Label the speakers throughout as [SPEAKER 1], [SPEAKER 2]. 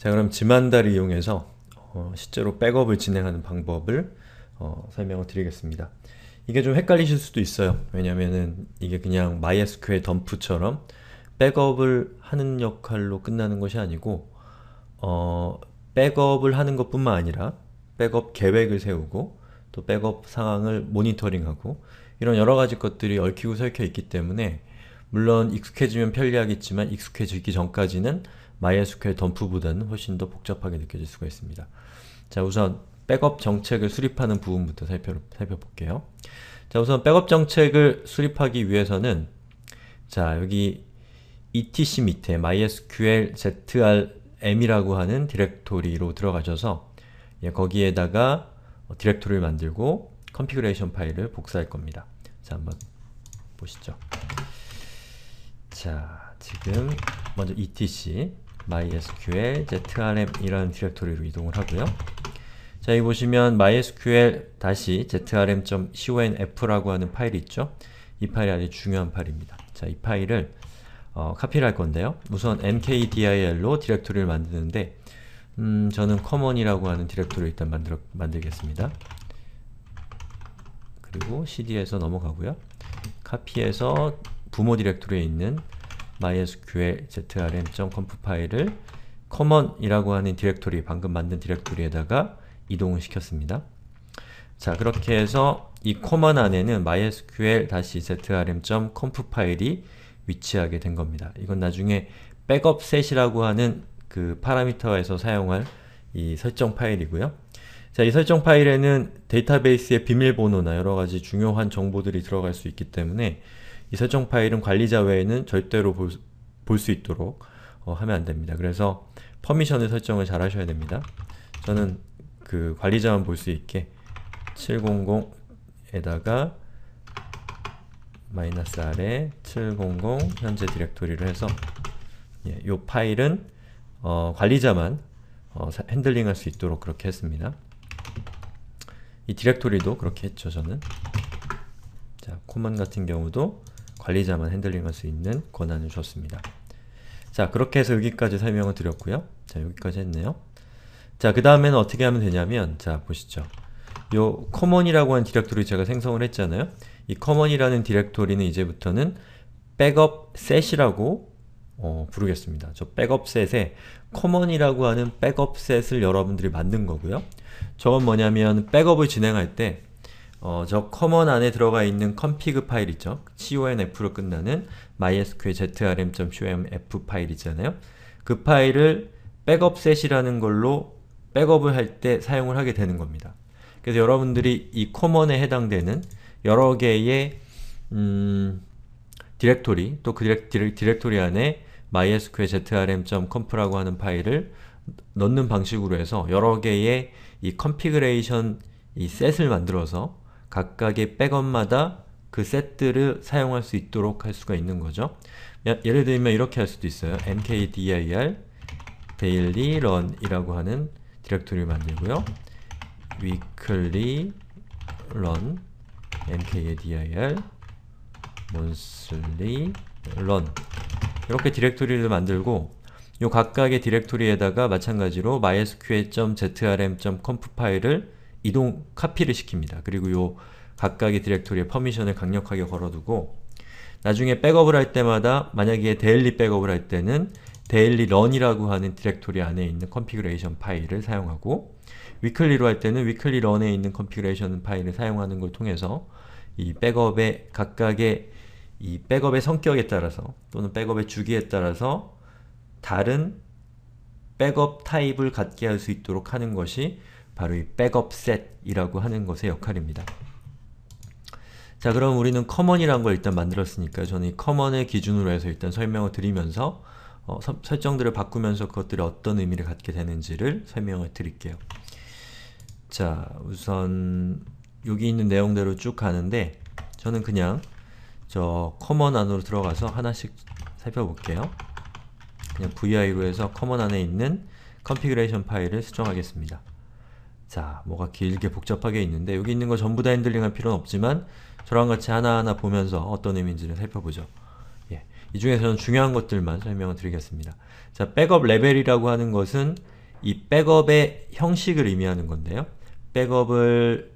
[SPEAKER 1] 자 그럼 지만다를 이용해서 어, 실제로 백업을 진행하는 방법을 어, 설명을 드리겠습니다. 이게 좀 헷갈리실 수도 있어요. 왜냐면은 이게 그냥 MySQL 덤프처럼 백업을 하는 역할로 끝나는 것이 아니고 어, 백업을 하는 것뿐만 아니라 백업 계획을 세우고 또 백업 상황을 모니터링하고 이런 여러가지 것들이 얽히고 설켜 있기 때문에 물론 익숙해지면 편리하겠지만 익숙해지기 전까지는 MySQL 덤프보다는 훨씬 더 복잡하게 느껴질 수가 있습니다. 자 우선 백업 정책을 수립하는 부분부터 살펴, 살펴볼게요. 자 우선 백업 정책을 수립하기 위해서는 자 여기 etc 밑에 mysql zrm이라고 하는 디렉토리로 들어가셔서 예, 거기에다가 디렉토리를 만들고 컨피그레이션 파일을 복사할 겁니다. 자 한번 보시죠. 자 지금 먼저 etc mysql zrm이라는 디렉토리로 이동을 하고요. 자, 여기 보시면 mysql zrm.conf라고 하는 파일이 있죠? 이 파일이 아주 중요한 파일입니다. 자, 이 파일을 어, 카피를 할 건데요. 우선 mkdir로 디렉토리를 만드는데 음, 저는 common이라고 하는 디렉토리를 일단 만들 만들겠습니다. 그리고 cd에서 넘어가고요. 카피해서 부모 디렉토리에 있는 mysql.zrm.conf 파일을 common이라고 하는 디렉토리, 방금 만든 디렉토리에다가 이동을 시켰습니다. 자, 그렇게 해서 이 common 안에는 mysql-zrm.conf 파일이 위치하게 된 겁니다. 이건 나중에 백업셋이라고 하는 그 파라미터에서 사용할 이 설정 파일이고요. 자, 이 설정 파일에는 데이터베이스의 비밀번호나 여러가지 중요한 정보들이 들어갈 수 있기 때문에 이 설정 파일은 관리자 외에는 절대로 볼 수 있도록 어, 하면 안됩니다. 그래서 퍼미션을 설정을 잘 하셔야 됩니다. 저는 그 관리자만 볼 수 있게 700에다가 마이너스 아래 700 현재 디렉토리를 해서 예, 요 파일은 어, 관리자만 어, 사, 핸들링할 수 있도록 그렇게 했습니다. 이 디렉토리도 그렇게 했죠, 저는. 자, 코만 같은 경우도 관리자만 핸들링할 수 있는 권한을 줬습니다. 자, 그렇게 해서 여기까지 설명을 드렸고요. 자, 여기까지 했네요. 자, 그 다음에는 어떻게 하면 되냐면 자, 보시죠. 요 커먼이라고 한 디렉토리 제가 생성을 했잖아요. 이 커먼이라는 디렉토리는 이제부터는 백업셋이라고 어, 부르겠습니다. 저 백업셋에 커먼이라고 하는 백업셋을 여러분들이 만든 거고요. 저건 뭐냐면 백업을 진행할 때 어, 저 커먼 안에 들어가 있는 c 피 n 파일 있죠? conf로 끝나는 mysqlzrm.comf 파일 있잖아요. 그 파일을 백업셋이라는 걸로 백업을 할 때 사용을 하게 되는 겁니다. 그래서 여러분들이 이 커먼에 해당되는 여러 개의 음, 디렉토리, 또그 디렉, 디렉, 디렉토리 안에 mysqlzrm.conf라고 하는 파일을 넣는 방식으로 해서 여러 개의 이 컨피그레이션 이 셋을 만들어서 각각의 백업마다 그 세트를 사용할 수 있도록 할 수가 있는 거죠. 예를 들면 이렇게 할 수도 있어요. mkdir daily run이라고 하는 디렉토리를 만들고요. weekly run mkdir monthly run 이렇게 디렉토리를 만들고 요 각각의 디렉토리에다가 마찬가지로 mysql.zrm.conf 파일을 이동 카피를 시킵니다. 그리고 요 각각의 디렉토리에 퍼미션을 강력하게 걸어두고 나중에 백업을 할 때마다 만약에 데일리 백업을 할 때는 데일리 런이라고 하는 디렉토리 안에 있는 컨피그레이션 파일을 사용하고 위클리로 할 때는 위클리 런에 있는 컨피그레이션 파일을 사용하는 걸 통해서 이 백업의 각각의 이 백업의 성격에 따라서 또는 백업의 주기에 따라서 다른 백업 타입을 갖게 할 수 있도록 하는 것이 바로 이 백업셋이라고 하는 것의 역할입니다. 자 그럼 우리는 커먼이라는 걸 일단 만들었으니까 저는 이 커먼의 기준으로 해서 일단 설명을 드리면서 어, 서, 설정들을 바꾸면서 그것들이 어떤 의미를 갖게 되는지를 설명을 드릴게요. 자 우선 여기 있는 내용대로 쭉 가는데 저는 그냥 저 커먼 안으로 들어가서 하나씩 살펴볼게요. 그냥 vi로 해서 커먼 안에 있는 컨피그레이션 파일을 수정하겠습니다. 자, 뭐가 길게 복잡하게 있는데 여기 있는 거 전부 다 핸들링할 필요는 없지만 저랑 같이 하나하나 보면서 어떤 의미인지를 살펴보죠. 예, 이 중에서는 중요한 것들만 설명을 드리겠습니다. 자, 백업 레벨이라고 하는 것은 이 백업의 형식을 의미하는 건데요. 백업을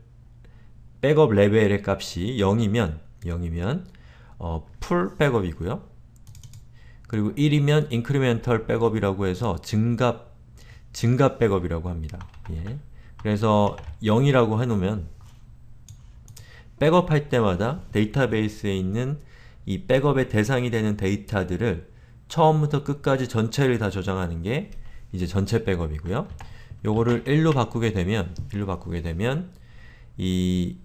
[SPEAKER 1] 백업 레벨의 값이 0이면 0이면 어, 풀 백업이고요. 그리고 1이면 인크리멘털 백업이라고 해서 증가 증가 백업이라고 합니다. 예. 그래서 0이라고 해놓으면 백업할 때마다 데이터베이스에 있는 이 백업의 대상이 되는 데이터들을 처음부터 끝까지 전체를 다 저장하는 게 이제 전체 백업이고요. 요거를 1로 바꾸게 되면 1로 바꾸게 되면 이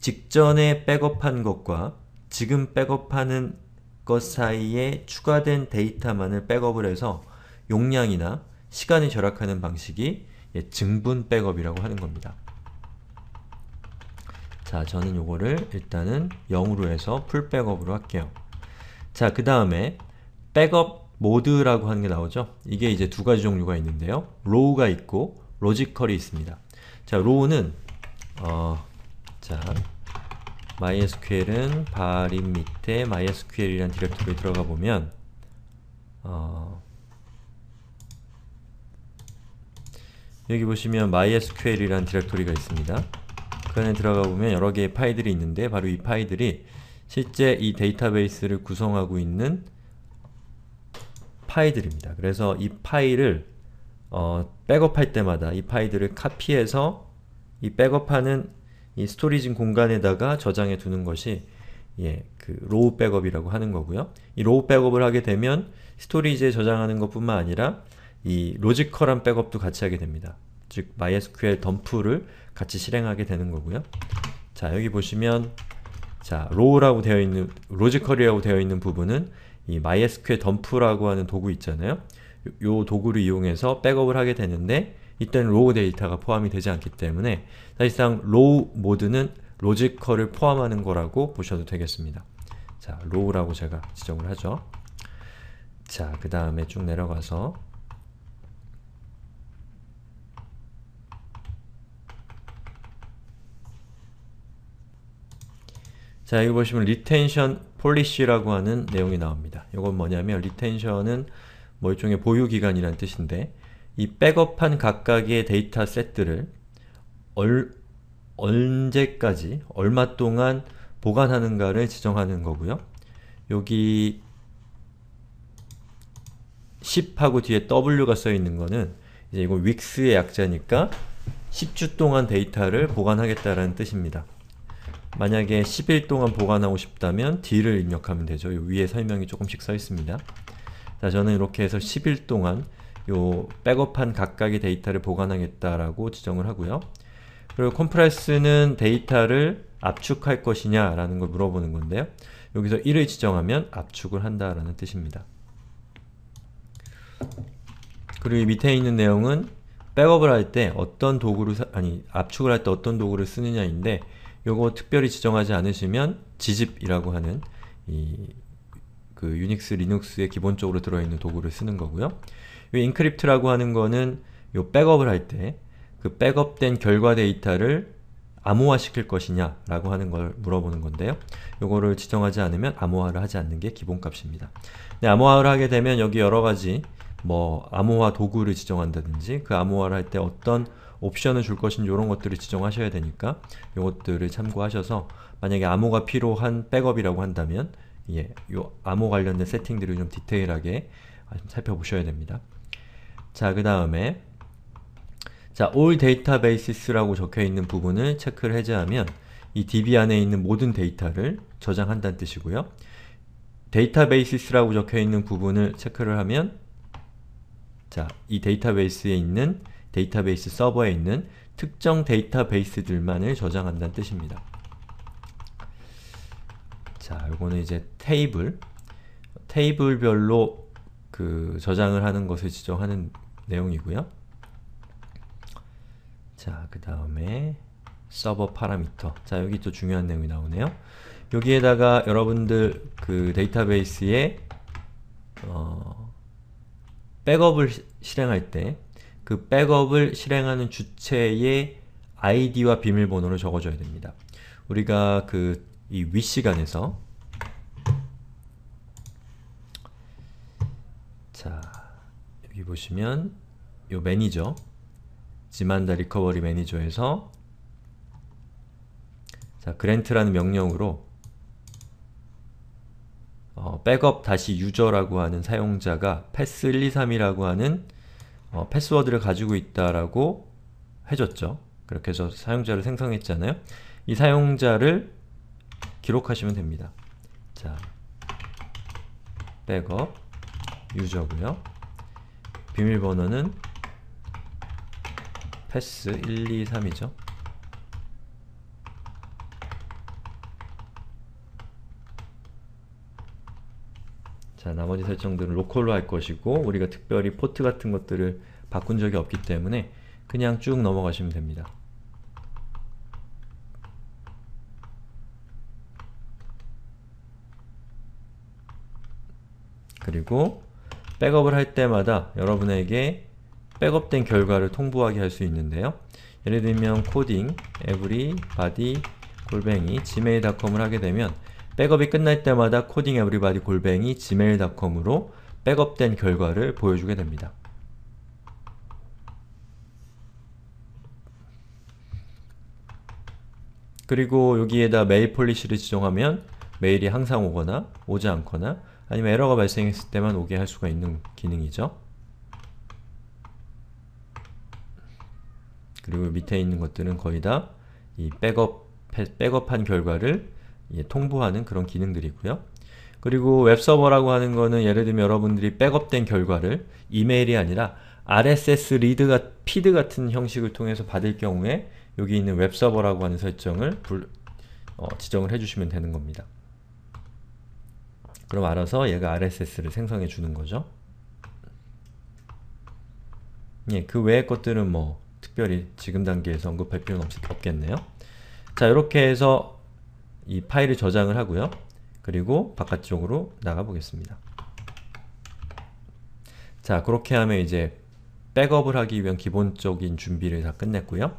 [SPEAKER 1] 직전에 백업한 것과 지금 백업하는 것 사이에 추가된 데이터만을 백업을 해서 용량이나 시간이 절약하는 방식이 예, 증분 백업이라고 하는 겁니다. 자, 저는 요거를 일단은 0으로 해서 풀 백업으로 할게요. 자, 그 다음에 백업 모드라고 하는 게 나오죠? 이게 이제 두 가지 종류가 있는데요. 로우가 있고 로지컬이 있습니다. 자, 로우는 어, 자, MySQL은 바림 밑에 MySQL이라는 디렉토리에 들어가 보면 어, 여기 보시면 mysql이라는 디렉토리가 있습니다. 그 안에 들어가 보면 여러 개의 파일들이 있는데 바로 이 파일들이 실제 이 데이터베이스를 구성하고 있는 파일들입니다. 그래서 이 파일을 어, 백업할 때마다 이 파일들을 카피해서 이 백업하는 이 스토리진 공간에다가 저장해 두는 것이 예, 그 로우 백업이라고 하는 거고요. 이 로우 백업을 하게 되면 스토리지에 저장하는 것뿐만 아니라 이 로지컬한 백업도 같이 하게 됩니다. 즉 MySQL 덤프를 같이 실행하게 되는 거고요. 자 여기 보시면 자 row라고 되어 있는 로지컬이라고 되어 있는 부분은 이 MySQL 덤프라고 하는 도구 있잖아요. 요, 요 도구를 이용해서 백업을 하게 되는데 이때는 로우 데이터가 포함이 되지 않기 때문에 사실상 로우 모드는 로지컬을 포함하는 거라고 보셔도 되겠습니다. 자, 로우라고 제가 지정을 하죠. 자, 그 다음에 쭉 내려가서 자, 여기 보시면 리텐션 폴리시라고 하는 내용이 나옵니다. 이건 뭐냐면 리텐션은 뭐 일종의 보유기간이라는 뜻인데 이 백업한 각각의 데이터 셋들을 얼, 언제까지, 얼마 동안 보관하는가를 지정하는 거고요. 여기 10하고 뒤에 W가 써있는 거는 이제 이거 윅스의 약자니까 10주 동안 데이터를 보관하겠다라는 뜻입니다. 만약에 10일 동안 보관하고 싶다면 d를 입력하면 되죠. 위에 설명이 조금씩 써 있습니다. 자, 저는 이렇게 해서 10일 동안 요 백업한 각각의 데이터를 보관하겠다라고 지정을 하고요. 그리고 컴프레스는 데이터를 압축할 것이냐 라는 걸 물어보는 건데요. 여기서 1을 지정하면 압축을 한다라는 뜻입니다. 그리고 밑에 있는 내용은 백업을 할 때 어떤 도구를 사, 아니 압축을 할 때 어떤 도구를 쓰느냐인데 요거 특별히 지정하지 않으시면 지집이라고 하는 이 그 유닉스, 리눅스에 기본적으로 들어있는 도구를 쓰는 거고요. 이 인크립트라고 하는 거는 요 백업을 할 때 그 백업된 결과 데이터를 암호화 시킬 것이냐 라고 하는 걸 물어보는 건데요. 요거를 지정하지 않으면 암호화를 하지 않는 게 기본값입니다. 네, 암호화를 하게 되면 여기 여러 가지 뭐 암호화 도구를 지정한다든지 그 암호화를 할 때 어떤 옵션을 줄 것인지 이런 것들을 지정하셔야 되니까 이것들을 참고하셔서 만약에 암호가 필요한 백업이라고 한다면 예, 요 암호 관련된 세팅들을 좀 디테일하게 아, 살펴보셔야 됩니다. 자, 그 다음에 자, all databases라고 적혀있는 부분을 체크를 해제하면 이 DB 안에 있는 모든 데이터를 저장한다는 뜻이고요. 데이터베이스라고 적혀있는 부분을 체크를 하면 자, 이 데이터베이스에 있는 데이터베이스 서버에 있는 특정 데이터베이스들만을 저장한다는 뜻입니다. 자, 요거는 이제 테이블 테이블별로 그 저장을 하는 것을 지정하는 내용이고요. 자, 그 다음에 서버 파라미터. 자, 여기 또 중요한 내용이 나오네요. 여기에다가 여러분들 그 데이터베이스에 어, 백업을 실행할 때그 백업을 실행하는 주체의 아이디와 비밀번호를 적어줘야 됩니다. 우리가 그이 윗시간에서 자 여기 보시면 요 매니저 지만다 리커버리 매니저에서 자 그랜트라는 명령으로 어, 백업 다시 유저라고 하는 사용자가 패스 123이라고 하는 어, 패스워드를 가지고 있다라고 해줬죠. 그렇게 해서 사용자를 생성했잖아요. 이 사용자를 기록하시면 됩니다. 자, 백업 유저고요. 비밀번호는 패스 123이죠. 자 나머지 설정들은 로컬로 할 것이고 우리가 특별히 포트 같은 것들을 바꾼 적이 없기 때문에 그냥 쭉 넘어가시면 됩니다. 그리고 백업을 할 때마다 여러분에게 백업된 결과를 통보하게 할 수 있는데요. 예를 들면 코딩, 에브리바디 골뱅이, gmail.com을 하게 되면 백업이 끝날 때마다 codingeverybody 골뱅이 gmail.com으로 백업된 결과를 보여주게 됩니다. 그리고 여기에다 메일 폴리시를 지정하면 메일이 항상 오거나 오지 않거나 아니면 에러가 발생했을 때만 오게 할 수가 있는 기능이죠. 그리고 밑에 있는 것들은 거의 다 이 백업, 백업한 결과를 예, 통보하는 그런 기능들이고요. 그리고 웹서버라고 하는 거는 예를 들면 여러분들이 백업된 결과를 이메일이 아니라 RSS 리드가 피드 같은 형식을 통해서 받을 경우에 여기 있는 웹서버라고 하는 설정을 불, 어, 지정을 해주시면 되는 겁니다. 그럼 알아서 얘가 RSS를 생성해 주는 거죠. 예, 그 외의 것들은 뭐 특별히 지금 단계에서 언급할 필요는 없, 없겠네요. 자, 이렇게 해서 이 파일을 저장을 하고요. 그리고 바깥쪽으로 나가보겠습니다. 자, 그렇게 하면 이제 백업을 하기 위한 기본적인 준비를 다 끝냈고요.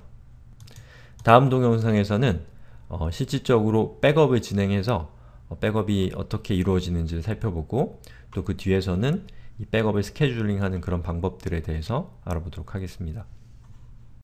[SPEAKER 1] 다음 동영상에서는 어, 실질적으로 백업을 진행해서 어, 백업이 어떻게 이루어지는지를 살펴보고 또 그 뒤에서는 이 백업을 스케줄링하는 그런 방법들에 대해서 알아보도록 하겠습니다.